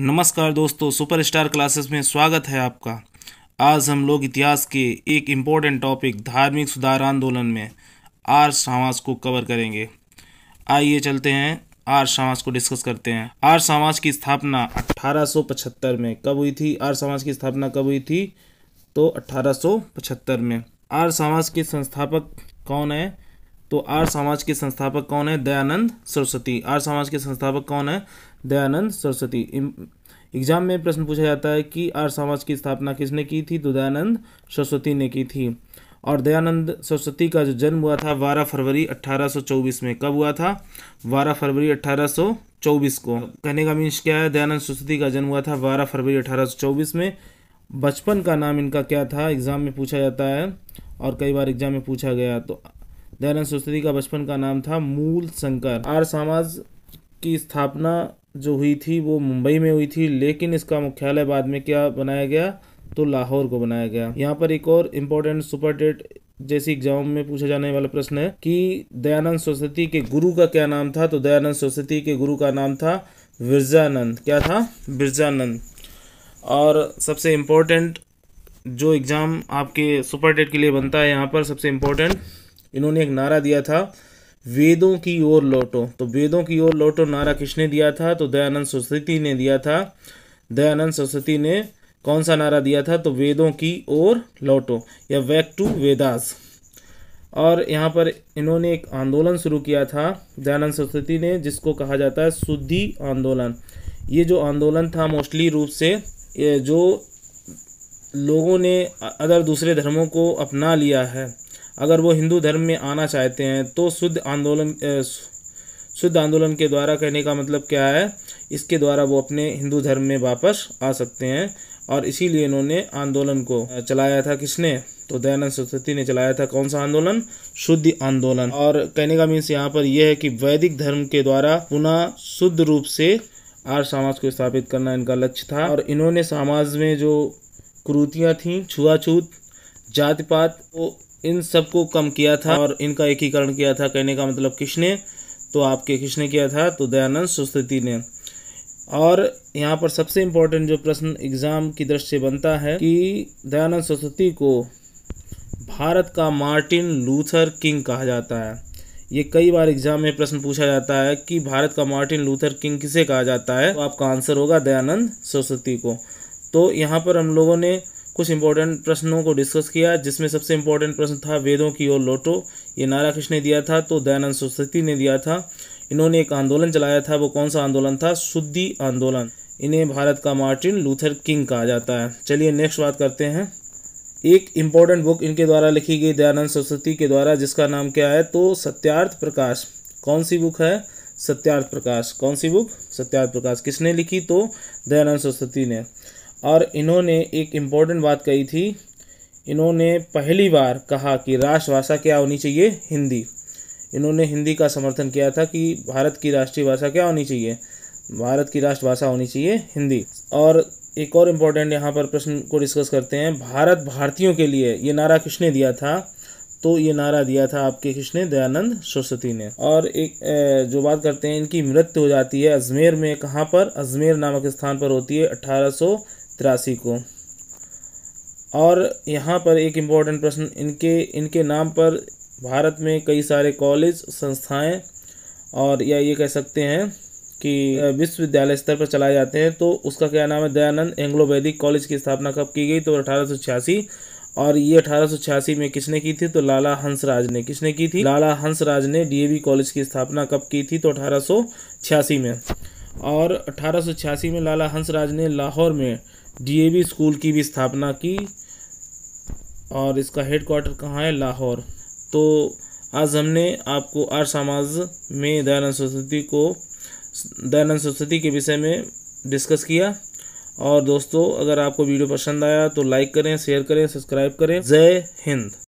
नमस्कार दोस्तों superstar classes में स्वागत है आपका आज हम लोग इतिहास के एक इम्पोर्टेंट टॉपिक धार्मिक सुधार आंदोलन में आर सामाज को कवर करेंगे आइए चलते हैं आर सामाज को डिस्कस करते हैं आर सामाज की स्थापना 1875 में कब हुई थी आर समाज की स्थापना कब हुई थी तो 1875 में आर समाज के संस्थापक कौन है तो आर समाज के संस्थापक कौन है दयानंद सरस्वती आर समाज के संस्थापक कौन है दयानंद सरस्वती एग्जाम में प्रश्न पूछा जाता है कि आर समाज की स्थापना किसने की थी तो दयानंद सरस्वती ने की थी और दयानंद सरस्वती का जो जन्म हुआ था 12 फरवरी 1824 में कब हुआ था 12 फरवरी 1824 को कहने का मीन्स क्या है दयानंद सरस्वती का जन्म हुआ था 12 फरवरी 1824 में बचपन का नाम इनका क्या था एग्ज़ाम में पूछा जाता है और कई बार एग्ज़ाम में पूछा गया तो दयानंद सरस्वती का बचपन का नाम था मूल शंकर आर समाज की स्थापना जो हुई थी वो मुंबई में हुई थी लेकिन इसका मुख्यालय बाद में क्या बनाया गया तो लाहौर को बनाया गया यहाँ पर एक और इम्पोर्टेंट सुपर डेट जैसी एग्जाम में पूछा जाने वाला प्रश्न है कि दयानंद सरस्वती के गुरु का क्या नाम था तो दयानंद सरस्वती के गुरु का नाम था बिरजानंद क्या था बिरजानंद और सबसे इम्पोर्टेंट जो एग्ज़ाम आपके सुपर डेट के लिए बनता है यहाँ पर सबसे इम्पोर्टेंट इन्होंने एक नारा दिया था वेदों की ओर लौटो तो वेदों की ओर लौटो नारा किसने दिया था तो दयानंद सरस्वती ने दिया था दयानंद सरस्वती ने कौन सा नारा दिया था तो वेदों की ओर लौटो या वैक टू वेदास और यहाँ पर इन्होंने एक आंदोलन शुरू किया था दयानंद सरस्वती ने जिसको कहा जाता है शुद्धि आंदोलन ये जो आंदोलन था मोस्टली रूप से जो लोगों ने अदर दूसरे धर्मों को अपना लिया है अगर वो हिंदू धर्म में आना चाहते हैं तो शुद्ध आंदोलन शुद्ध आंदोलन के द्वारा कहने का मतलब क्या है इसके द्वारा वो अपने हिंदू धर्म में वापस आ सकते हैं और इसीलिए इन्होंने आंदोलन को चलाया था किसने तो दयानंद सरस्वती ने चलाया था कौन सा आंदोलन शुद्ध आंदोलन और कहने का मीन्स यहाँ पर यह है कि वैदिक धर्म के द्वारा पुनः शुद्ध रूप से आर समाज को स्थापित करना इनका लक्ष्य था और इन्होंने समाज में जो क्रूतियाँ थीं छुआछूत जातिपात वो इन सबको कम किया था और इनका एकीकरण किया था कहने का मतलब किसने तो आपके किसने किया था तो दयानंद सुस्थिति ने और यहाँ पर सबसे इम्पोर्टेंट जो प्रश्न एग्ज़ाम की दृष्टि से बनता है कि दयानंद सरस्वती को भारत का मार्टिन लूथर किंग कहा जाता है ये कई बार एग्जाम में प्रश्न पूछा जाता है कि भारत का मार्टिन लूथर किंग किसे कहा जाता है तो आपका आंसर होगा दयानंद सरस्वती को तो यहाँ पर हम लोगों ने कुछ इंपॉर्टेंट प्रश्नों को डिस्कस किया जिसमें सबसे इंपॉर्टेंट प्रश्न था वेदों की ओर लौटो ये नारा किसने दिया था तो दयानंद सरस्वती ने दिया था इन्होंने एक आंदोलन चलाया था वो कौन सा आंदोलन था शुद्धि आंदोलन इन्हें भारत का मार्टिन लूथर किंग कहा जाता है चलिए नेक्स्ट बात करते हैं एक इम्पॉर्टेंट बुक इनके द्वारा लिखी गई दयानंद सरस्वती के द्वारा जिसका नाम क्या है तो सत्यार्थ प्रकाश कौन सी बुक है सत्यार्थ प्रकाश कौन सी बुक सत्यार्थ प्रकाश किसने लिखी तो दयानंद सरस्वती ने और इन्होंने एक इम्पॉर्टेंट बात कही थी इन्होंने पहली बार कहा कि राष्ट्रभाषा क्या होनी चाहिए हिंदी इन्होंने हिंदी का समर्थन किया था कि भारत की राष्ट्रीय भाषा क्या होनी चाहिए भारत की राष्ट्रभाषा होनी चाहिए हिंदी और एक और इम्पोर्टेंट यहाँ पर प्रश्न को डिस्कस करते हैं भारत भारतीयों के लिए ये नारा किसने दिया था तो ये नारा दिया था आपके किसने दयानंद सरस्वती ने और एक जो बात करते हैं इनकी मृत्यु हो जाती है अजमेर में कहाँ पर अजमेर नामक स्थान पर होती है अठारह तिरासी को और यहाँ पर एक इम्पॉर्टेंट प्रश्न इनके इनके नाम पर भारत में कई सारे कॉलेज संस्थाएं और या ये कह सकते हैं कि विश्वविद्यालय स्तर पर चलाए जाते हैं तो उसका क्या नाम है दयानंद एंग्लो वैदिक कॉलेज की स्थापना कब की गई तो अठारह और ये अठारह में किसने की थी तो लाला हंसराज ने किसने की थी लाला हंसराज ने डीएवी कॉलेज की स्थापना कब की थी तो अठारह में और अठारह में लाला हंसराज ने लाहौर में डीएवी स्कूल की भी स्थापना की और इसका हेडक्वार्टर कहाँ है लाहौर तो आज हमने आपको आर समाज में दयानंद सरस्वती को दयानंद सरस्वती के विषय में डिस्कस किया और दोस्तों अगर आपको वीडियो पसंद आया तो लाइक करें शेयर करें सब्सक्राइब करें जय हिंद